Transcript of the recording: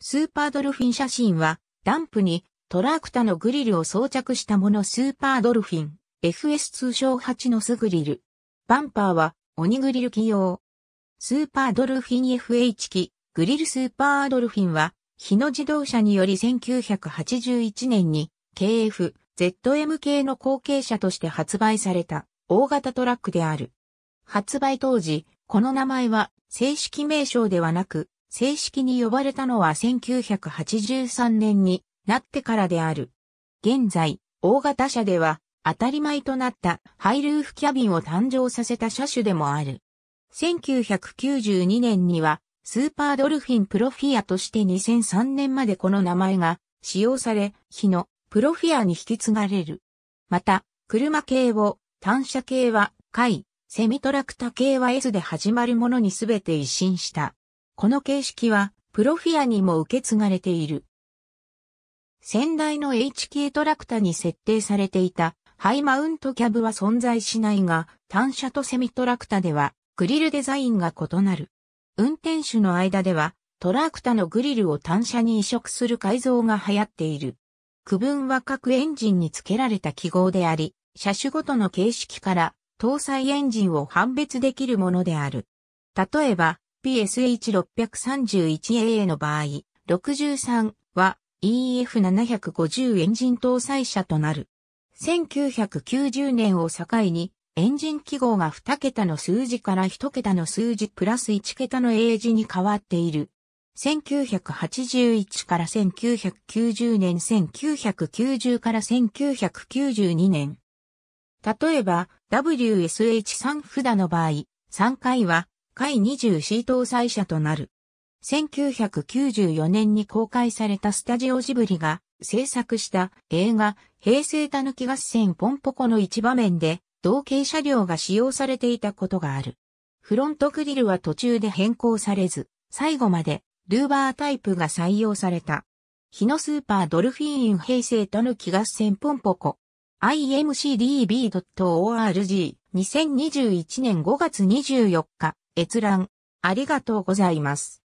スーパードルフィン写真は、ダンプにトラクタのグリルを装着したものスーパードルフィン、FS 通称8のスグリル。バンパーは、鬼グリル機用。スーパードルフィン FH 機、グリルスーパードルフィンは、日野自動車により1981年に、KF、ZM 系の後継者として発売された、大型トラックである。発売当時、この名前は、正式名称ではなく、正式に呼ばれたのは1983年になってからである。現在、大型車では当たり前となったハイルーフキャビンを誕生させた車種でもある。1992年にはスーパードルフィンプロフィアとして2003年までこの名前が使用され、日のプロフィアに引き継がれる。また、車系を単車系は、回、セミトラクタ系は S で始まるものにすべて一新した。この形式は、プロフィアにも受け継がれている。先代の H k トラクタに設定されていたハイマウントキャブは存在しないが、単車とセミトラクタではグリルデザインが異なる。運転手の間ではトラクタのグリルを単車に移植する改造が流行っている。区分は各エンジンに付けられた記号であり、車種ごとの形式から搭載エンジンを判別できるものである。例えば、PSH631A の場合、63は EF750 エンジン搭載車となる。1990年を境に、エンジン記号が2桁の数字から1桁の数字プラス1桁の英字に変わっている。1981から1990年、1990から1992年。例えば、WSH3 札の場合、3回は下 20C 搭載車となる。1994年に公開されたスタジオジブリが制作した映画平成たぬき合戦ポンポコの一場面で同型車両が使用されていたことがある。フロントグリルは途中で変更されず、最後までルーバータイプが採用された。日野スーパードルフィーン平成たぬき合戦ポンポコ。imcdb.org2021 年5月24日閲覧、ありがとうございます。